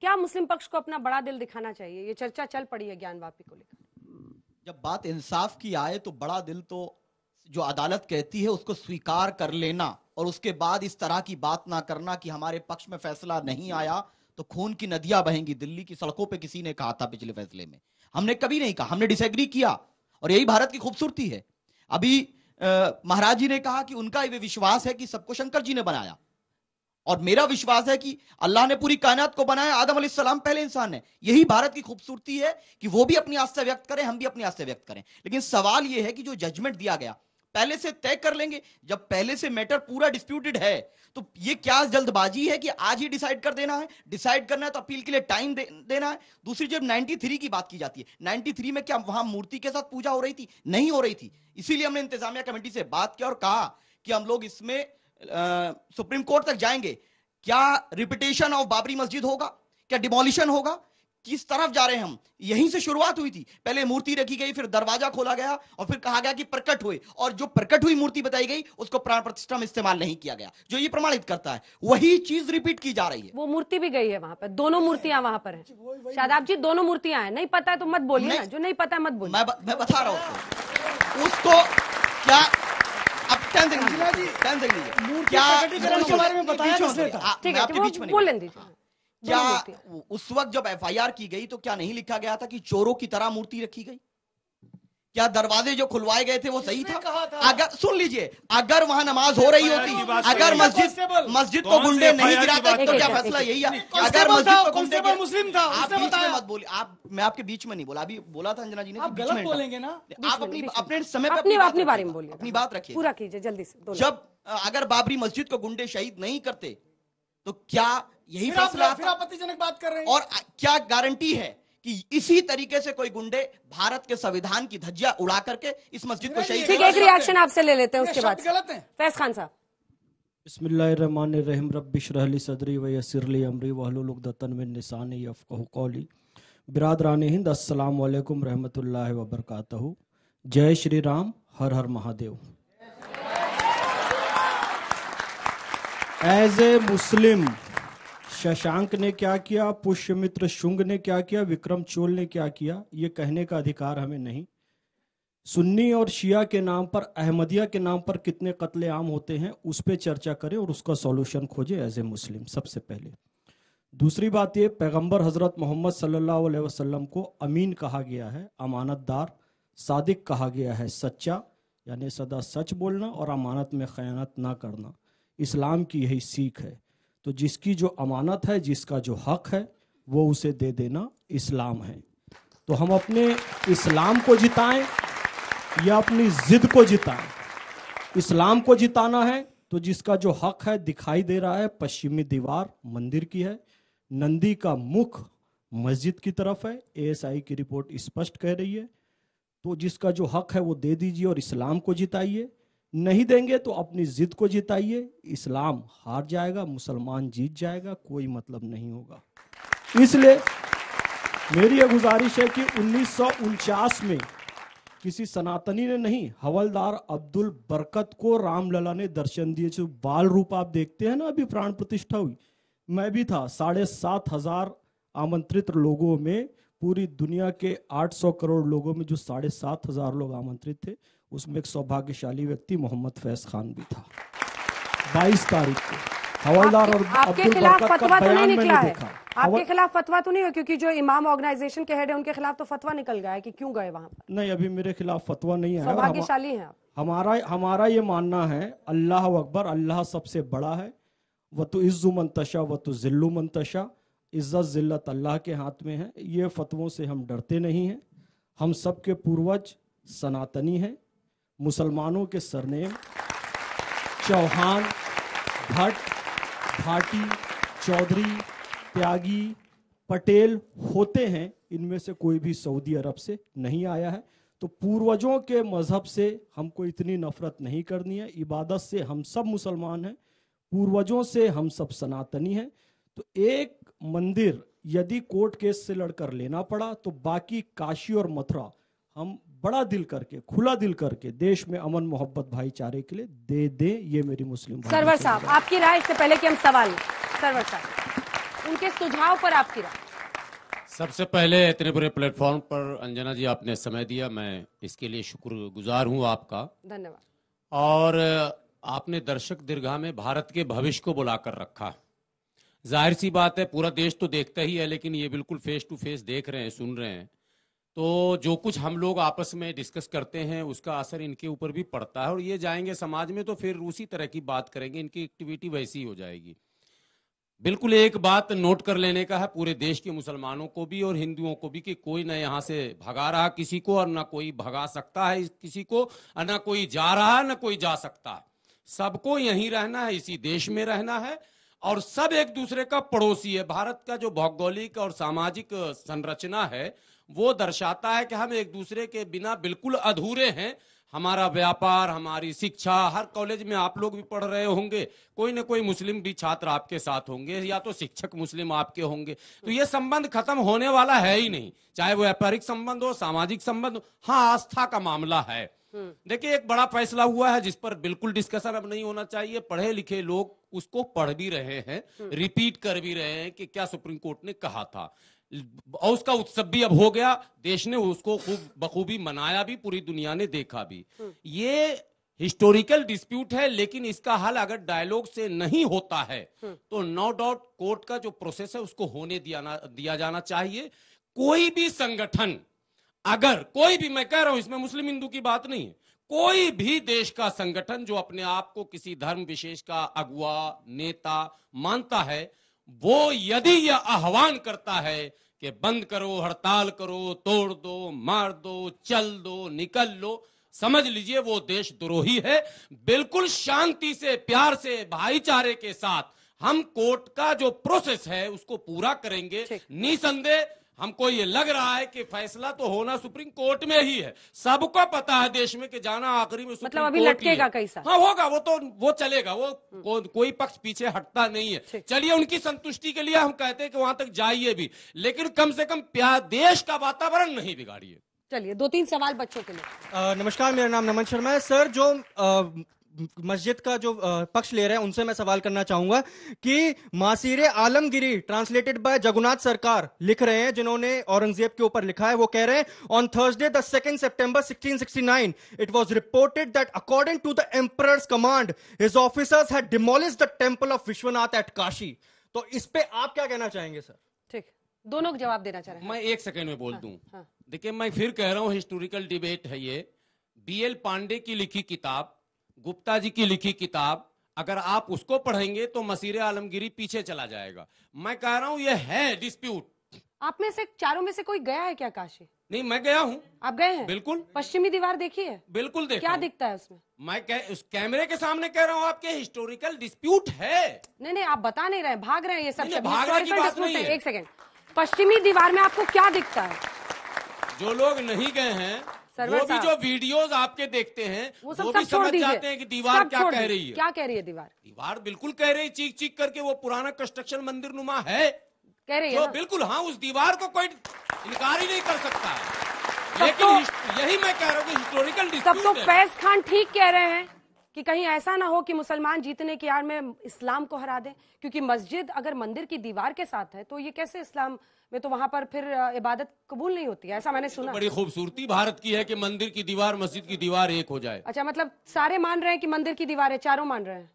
क्या मुस्लिम पक्ष को अपना बड़ा दिल दिखाना चाहिए ये चर्चा चल पड़ी है ज्ञान वापी को लेकर जब बात इंसाफ की आए तो बड़ा दिल तो जो अदालत कहती है उसको स्वीकार कर लेना और उसके बाद इस तरह की बात ना करना कि हमारे पक्ष में फैसला नहीं आया तो खून की नदियां बहेंगी दिल्ली की सड़कों पे किसी ने कहा था पिछले फैसले में हमने कभी नहीं कहा हमने डिसएग्री किया और यही भारत की खूबसूरती है अभी महाराज जी ने कहा कि उनका विश्वास है कि सबको शंकर जी ने बनाया और मेरा विश्वास है कि अल्लाह ने पूरी कायनात को बनाया आदम सलाम पहले इंसान है यही भारत की खूबसूरती है कि वो भी अपनी आस्था व्यक्त करें हम भी अपनी आस्था व्यक्त करें लेकिन सवाल ये है कि जो जजमेंट दिया गया पहले से तय कर लेंगे जब पहले से मैटर पूरा डिस्प्यूटेड है तो ये क्या जल्दबाजी है कि आज ही डिसाइड कर देना है डिसाइड करना है तो अपील के लिए टाइम दे, देना है दूसरी जब 93 की बात की जाती है 93 में क्या वहां मूर्ति के साथ पूजा हो रही थी नहीं हो रही थी इसीलिए हमने इंतजामिया कमेटी से बात किया और कहा कि हम लोग इसमें सुप्रीम कोर्ट तक जाएंगे क्या रिपीटेशन ऑफ बाबरी मस्जिद होगा क्या डिमोलिशन होगा किस तरफ जा रहे हैं हम यहीं से शुरुआत हुई थी पहले मूर्ति रखी गई फिर दरवाजा खोला गया और फिर कहा गया कि प्रकट हुए और जो प्रकट हुई मूर्ति बताई गई उसको प्राण प्रतिष्ठा में इस्तेमाल नहीं किया गया जो ये प्रमाणित करता है वही चीज रिपीट की जा रही है वो मूर्ति भी गई है वहां पर दोनों मूर्तियां वहां पर है शादाब जी दोनों मूर्तियां हैं नहीं पता है तो मत बोलिए जो नहीं पता मत बोलिए मैं बता रहा हूँ उसको क्या क्या के बारे में बताया आपके तो हाँ। क्या उस वक्त जब एफआईआर की गई तो क्या नहीं लिखा गया था कि चोरों की तरह मूर्ति रखी गई क्या दरवाजे जो खुलवाए गए थे वो सही था? था अगर सुन लीजिए अगर वहाँ नमाज हो रही होती अगर मस्जिद मस्जिद को गुंडे नहीं गिराते तो क्या फैसला यही है अगर मस्जिद को मुस्लिम था आप बीच में मत बोलिए आप मैं आपके बीच में नहीं बोला अभी बोला था अंजना जी ने बोलेंगे ना आप अपनी अपने समय पर अपने बारे में बोलिए अपनी बात रखिए पूरा कीजिए जल्दी से जब अगर बाबरी मस्जिद को गुंडे शहीद नहीं करते तो क्या यही फैसला बात कर रहे हैं और क्या गारंटी है कि इसी तरीके से कोई गुंडे भारत के संविधान की धज्जिया उड़ा करके इस मस्जिद को शहीद ठीक एक रिएक्शन आपसे ले लेते हैं उसके बाद फैज खान साहब सदरी वसरली अमरी में हिंद जय श्री राम हर हर Mahadev as a Muslim Shashank ने क्या किया पुष्यमित्र शुंग ने क्या किया विक्रम चोल ने क्या किया ये कहने का अधिकार हमें नहीं सुन्नी और शिया के नाम पर अहमदिया के नाम पर कितने कत्ले आम होते हैं उस पर चर्चा करें और उसका सॉल्यूशन खोजें एज ए मुस्लिम सबसे पहले दूसरी बात ये पैगंबर हजरत मोहम्मद सल्लल्लाहु अलैहि वसल्लम को अमीन कहा गया है अमानतदार सादिक कहा गया है सच्चा यानी सदा सच बोलना और अमानत में खयानत ना करना इस्लाम की यही सीख है तो जिसकी जो अमानत है जिसका जो हक है वो उसे दे देना इस्लाम है तो हम अपने इस्लाम को जिताएं या अपनी जिद को जिताएं इस्लाम को जिताना है तो जिसका जो हक है दिखाई दे रहा है पश्चिमी दीवार मंदिर की है नंदी का मुख मस्जिद की तरफ है एएसआई की रिपोर्ट स्पष्ट कह रही है तो जिसका जो हक है वो दे दीजिए और इस्लाम को जिताइए नहीं देंगे तो अपनी जिद को जिताइए इस्लाम हार जाएगा मुसलमान जीत जाएगा कोई मतलब नहीं होगा इसलिए मेरी यह गुजारिश है कि उन्नीस में किसी सनातनी ने नहीं हवलदार अब्दुल बरकत को रामलला ने दर्शन दिए जो बाल रूप आप देखते हैं ना अभी प्राण प्रतिष्ठा हुई मैं भी था साढ़े सात हजार आमंत्रित लोगों में पूरी दुनिया के 800 करोड़ लोगों में जो साढ़े सात हजार लोग आमंत्रित थे उसमें एक सौभाग्यशाली व्यक्ति मोहम्मद फैज खान भी था 22 तारीख को हवलदार और आपके खिलाफ फतवा तो नहीं निकला है आपके खिलाफ फतवा तो नहीं हो क्योंकि जो इमाम ऑर्गेनाइजेशन के हेड है उनके खिलाफ तो फतवा निकल गया है कि क्यों गए वहाँ नहीं अभी मेरे खिलाफ फतवा नहीं है सौभाग्यशाली है हमारा हमारा ये मानना है अल्लाह अकबर अल्लाह सबसे बड़ा है वह तो इज्जु मंतशा वह तो जिल्लु मंतशा इज़्ज़त ज़िल्लत अल्लाह के हाथ में है ये फतवों से हम डरते नहीं हैं हम सब के पूर्वज सनातनी हैं मुसलमानों के सरनेम चौहान भट्ट भाटी चौधरी त्यागी पटेल होते हैं इनमें से कोई भी सऊदी अरब से नहीं आया है तो पूर्वजों के मज़हब से हमको इतनी नफरत नहीं करनी है इबादत से हम सब मुसलमान हैं पूर्वजों से हम सब सनातनी हैं तो एक मंदिर यदि कोर्ट केस से लड़कर लेना पड़ा तो बाकी काशी और मथुरा हम बड़ा दिल करके खुला दिल करके देश में अमन मोहब्बत भाईचारे के लिए दे दे ये मेरी मुस्लिम सरवर साहब आपकी राय इससे पहले कि हम सवाल सरवर साहब उनके सुझाव पर आपकी राय सबसे पहले इतने बुरे प्लेटफॉर्म पर अंजना जी आपने समय दिया मैं इसके लिए शुक्रगुजार हूं आपका धन्यवाद और आपने दर्शक दीर्घा में भारत के भविष्य को बुलाकर रखा है जाहिर सी बात है पूरा देश तो देखता ही है लेकिन ये बिल्कुल फेस टू फेस देख रहे हैं सुन रहे हैं तो जो कुछ हम लोग आपस में डिस्कस करते हैं उसका असर इनके ऊपर भी पड़ता है और ये जाएंगे समाज में तो फिर उसी तरह की बात करेंगे इनकी एक्टिविटी वैसी हो जाएगी बिल्कुल एक बात नोट कर लेने का है पूरे देश के मुसलमानों को भी और हिंदुओं को भी कि कोई ना यहाँ से भगा रहा किसी को और ना कोई भगा सकता है किसी को और ना कोई जा रहा है ना कोई जा सकता है सबको यहीं रहना है इसी देश में रहना है और सब एक दूसरे का पड़ोसी है भारत का जो भौगोलिक और सामाजिक संरचना है वो दर्शाता है कि हम एक दूसरे के बिना बिल्कुल अधूरे हैं हमारा व्यापार हमारी शिक्षा हर कॉलेज में आप लोग भी पढ़ रहे होंगे कोई ना कोई मुस्लिम भी छात्र आपके साथ होंगे या तो शिक्षक मुस्लिम आपके होंगे तो ये संबंध खत्म होने वाला है ही नहीं चाहे वो व्यापारिक संबंध हो सामाजिक संबंध हो हाँ आस्था का मामला है हम्म। देखिए एक बड़ा फैसला हुआ है जिस पर बिल्कुल डिस्कशन अब नहीं होना चाहिए पढ़े लिखे लोग उसको पढ़ भी रहे हैं रिपीट हम्म। कर भी रहे हैं कि क्या सुप्रीम कोर्ट ने कहा था और उसका उत्सव भी अब हो गया देश ने उसको खूब बखूबी मनाया भी पूरी दुनिया ने देखा भी हम्म। ये हिस्टोरिकल डिस्प्यूट है लेकिन इसका हल अगर डायलॉग से नहीं होता है हम्म। तो नो डाउट कोर्ट का जो प्रोसेस है उसको होने दिया ना दिया जाना चाहिए कोई भी संगठन अगर कोई भी मैं कह रहा हूं इसमें मुस्लिम हिंदू की बात नहीं है कोई भी देश का संगठन जो अपने आप को किसी धर्म विशेष का अगुआ नेता मानता है वो यदि यह आह्वान करता है कि बंद करो हड़ताल करो तोड़ दो मार दो चल दो निकल लो समझ लीजिए वो देश द्रोही है बिल्कुल शांति से प्यार से भाईचारे के साथ हम कोर्ट का जो प्रोसेस है उसको पूरा करेंगे निसंदेह हमको ये लग रहा है कि फैसला तो होना सुप्रीम कोर्ट में ही है सबको पता है देश में कि जाना आखिरी में मतलब अभी लटकेगा कई हाँ होगा वो तो वो चलेगा वो हम्म। को, कोई पक्ष पीछे हटता नहीं है चलिए उनकी संतुष्टि के लिए हम कहते हैं कि वहां तक जाइए भी लेकिन कम से कम प्यार देश का वातावरण नहीं बिगाड़िए चलिए दो तीन सवाल बच्चों के लिए नमस्कार मेरा नाम नमन शर्मा है सर जो मस्जिद का जो पक्ष ले रहे हैं उनसे मैं सवाल करना चाहूंगा कि मासीर आलमगिरी ट्रांसलेटेड बाय जगुनाथ सरकार लिख रहे हैं जिन्होंने औरंगजेब के ऊपर लिखा है वो कह रहे हैं on Thursday the second September sixteen it was reported that according to the emperor command his officers had demolish the temple of Vishwanath at Kashi तो इस पे आप क्या कहना चाहेंगे सर ठीक दोनों को जवाब देना चाह रहे हैं मैं एक सेकंड में बोल हाँ, दूं हाँ. देखिए मैं फिर कह रहा हूं हिस्टोरिकल डिबेट है ये बीएल पांडे की लिखी किताब गुप्ता जी की लिखी किताब अगर आप उसको पढ़ेंगे तो मसीरे आलमगिरी पीछे चला जाएगा मैं कह रहा हूँ ये है डिस्प्यूट आप में से चारों में से कोई गया है क्या काशी नहीं मैं गया हूँ आप गए हैं बिल्कुल पश्चिमी दीवार देखी है बिल्कुल देखा क्या दिखता है उसमें मैं कह, उस कैमरे के सामने कह रहा हूँ आपके हिस्टोरिकल डिस्प्यूट है नहीं नहीं आप बता नहीं रहे भाग रहे हैं ये सब नहीं, भाग एक सेकेंड पश्चिमी दीवार में आपको क्या दिखता है जो लोग नहीं गए हैं वो भी जो वीडियोस आपके देखते हैं वो, सब वो सब भी समझ जाते हैं कि दीवार क्या कह रही है क्या कह रही है दीवार दीवार बिल्कुल कह रही चीख चीख करके वो पुराना कंस्ट्रक्शन मंदिर नुमा है कह रही है बिल्कुल हाँ उस दीवार को कोई इनकार ही नहीं कर सकता लेकिन तो- यही मैं कह रहा हूँ हिस्टोरिकल तब तो फैज खान ठीक कह रहे हैं कि कहीं ऐसा ना हो कि मुसलमान जीतने की आड़ में इस्लाम को हरा दें क्योंकि मस्जिद अगर मंदिर की दीवार के साथ है तो ये कैसे इस्लाम में तो वहां पर फिर इबादत कबूल नहीं होती है ऐसा मैंने तो सुना तो बड़ी खूबसूरती भारत की है कि मंदिर की दीवार मस्जिद की दीवार एक हो जाए अच्छा मतलब सारे मान रहे हैं कि मंदिर की दीवार है चारों मान रहे हैं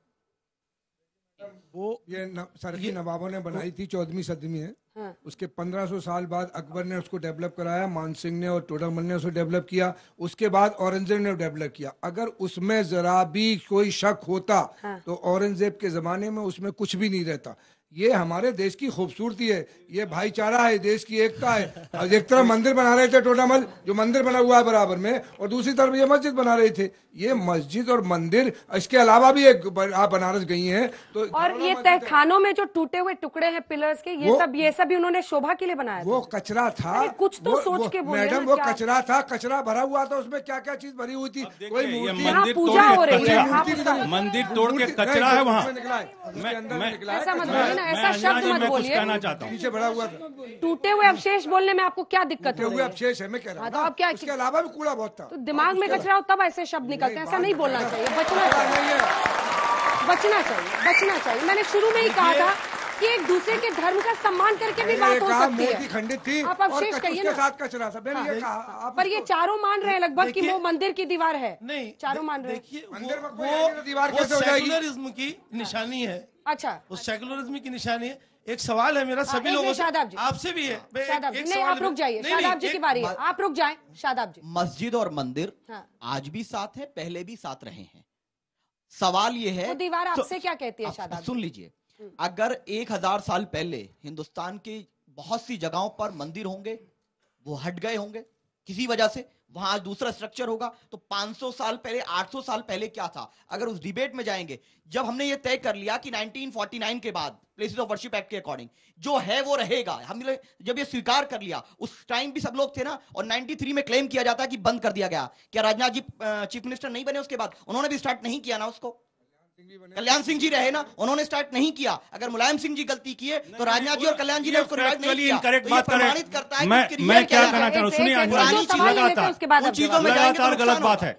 वो ये न, की नवाबों ने बनाई थी चौदहवीं सदी में हाँ। उसके सौ साल बाद अकबर ने उसको डेवलप कराया मान सिंह ने और टोडामल ने उसको डेवलप किया उसके बाद औरंगजेब ने डेवलप किया अगर उसमें जरा भी कोई शक होता हाँ। तो औरंगजेब के जमाने में उसमें कुछ भी नहीं रहता ये हमारे देश की खूबसूरती है ये भाईचारा है देश की एकता है और एक तरफ मंदिर बना रहे थे टोटामल जो मंदिर बना हुआ है बराबर में और दूसरी तरफ ये मस्जिद बना रहे थे ये मस्जिद और मंदिर इसके अलावा भी एक आप बनारस गई हैं तो और ये तहखानों में जो टूटे हुए टुकड़े हैं पिलर्स के ये सब ये सब भी उन्होंने शोभा के लिए बनाया वो कचरा था कुछ तो सोच के मैडम वो कचरा था कचरा भरा हुआ था उसमें क्या क्या चीज भरी हुई थी कोई हाँ, पूजा हो रही है मंदिर तोड़ के कचरा है वहाँ निकला है ना ऐसा शब्द मत बोलिए हूँ बड़ा हुआ टूटे हुए अवशेष बोलने में आपको क्या दिक्कत हो हुए अवशेष है मैं कह रहा हाँ, हूँ तो आप क्या इसके अलावा भी कूड़ा बहुत था तो दिमाग में कचरा हो तब ऐसे शब्द निकलते हैं ऐसा नहीं बोलना चाहिए बचना चाहिए बचना चाहिए बचना चाहिए मैंने शुरू में ही कहा था कि एक दूसरे के धर्म का सम्मान करके भी बात हो सकती है खंडित थी आप अवशेष कहिए ना साथ कचरा सब हाँ, ये कहा पर ये चारों मान रहे हैं लगभग कि वो मंदिर की दीवार है नहीं चारों मान रहे हैं वो दीवार की निशानी है अच्छा उस अच्छा। सेकुलरिज्म की निशानी है एक सवाल है मेरा हाँ, सभी लोगों से आपसे भी है शादाब जी नहीं आप रुक जाइए शादाब जी की बारी है आप रुक जाए शादाब जी मस्जिद और मंदिर हाँ। आज भी साथ है पहले भी साथ रहे हैं सवाल ये है तो दीवार आपसे क्या कहती है शादाब सुन लीजिए हम्म। अगर एक हजार साल पहले हिंदुस्तान की बहुत सी जगहों पर मंदिर होंगे वो हट गए होंगे किसी वजह से वहां दूसरा स्ट्रक्चर होगा तो 500 साल पहले 800 साल पहले क्या था अगर उस डिबेट में जाएंगे जब हमने ये तय कर लिया कि 1949 के बाद प्लेसेस ऑफ वर्शिप एक्ट के अकॉर्डिंग जो है वो रहेगा हमने जब ये स्वीकार कर लिया उस टाइम भी सब लोग थे ना और 93 में क्लेम किया जाता कि बंद कर दिया गया क्या राजनाथ जी चीफ मिनिस्टर नहीं बने उसके बाद उन्होंने भी स्टार्ट नहीं किया ना उसको कल्याण सिंह जी रहे ना उन्होंने स्टार्ट नहीं किया अगर मुलायम सिंह जी गलती किए तो राजनाथ जी और कल्याण जी ने उसको रिवाइज नहीं किया तो प्रमाणित करता है मैं क्या कहना चाहूँ सुनिए चीजों में लगातार गलत बात है